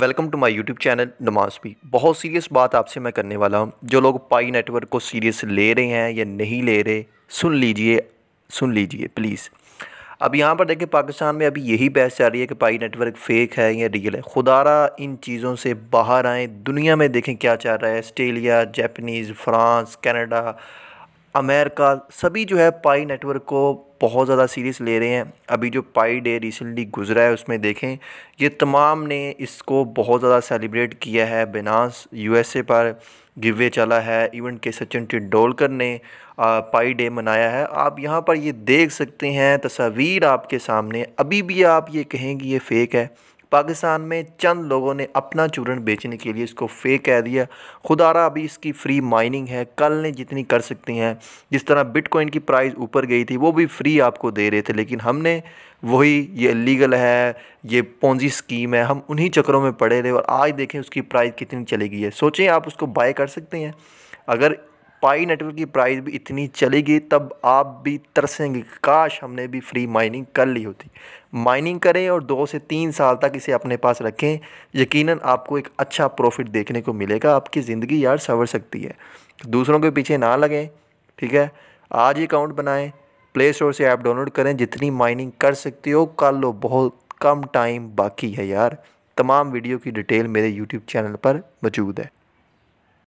welcome to my YouTube channel नमाज भी बहुत सीरियस बात आपसे मैं करने वाला हूँ जो लोग पाई नेटवर्क को सीरियस ले रहे हैं या नहीं ले रहे सुन लीजिए सुन लीजिए प्लीज़ अब यहाँ पर देखें पाकिस्तान में अभी यही बहस चल रही है कि पाई नेटवर्क फेक है या रियल है खुदारा इन चीज़ों से बाहर आएँ दुनिया में देखें क्या चल रहा है Australia Japanese France Canada America सभी जो है पाई नेटवर्क को बहुत ज़्यादा सीरियस ले रहे हैं अभी जो पाई डे रिसेंटली गुजरा है उसमें देखें ये तमाम ने इसको बहुत ज़्यादा सेलिब्रेट किया है बिनास यूएसए पर गिवे चला है इवन के सचिन टिडोलकर ने आ, पाई डे मनाया है आप यहाँ पर ये देख सकते हैं तस्वीर आपके सामने अभी भी आप ये कहेंगे ये फ़ेक है पाकिस्तान में चंद लोगों ने अपना चूरन बेचने के लिए इसको फेक कह दिया खुदारा अभी इसकी फ्री माइनिंग है कल ने जितनी कर सकती हैं जिस तरह बिटकॉइन की प्राइस ऊपर गई थी वो भी फ्री आपको दे रहे थे लेकिन हमने वही ये लीगल है ये पोंजी स्कीम है हम उन्हीं चक्करों में पड़े रहे और आज देखें उसकी प्राइस कितनी चली गई है सोचें आप उसको बाय कर सकते हैं अगर पाई नेटवर्क की प्राइस भी इतनी चलेगी तब आप भी तरसेंगे काश हमने भी फ्री माइनिंग कर ली होती माइनिंग करें और दो से तीन साल तक इसे अपने पास रखें यकीनन आपको एक अच्छा प्रॉफिट देखने को मिलेगा आपकी ज़िंदगी यार संवर सकती है दूसरों के पीछे ना लगें ठीक है आज ही अकाउंट बनाएं प्ले स्टोर से ऐप डाउनलोड करें जितनी माइनिंग कर सकते हो कर लो बहुत कम टाइम बाकी है यार तमाम वीडियो की डिटेल मेरे यूट्यूब चैनल पर मौजूद है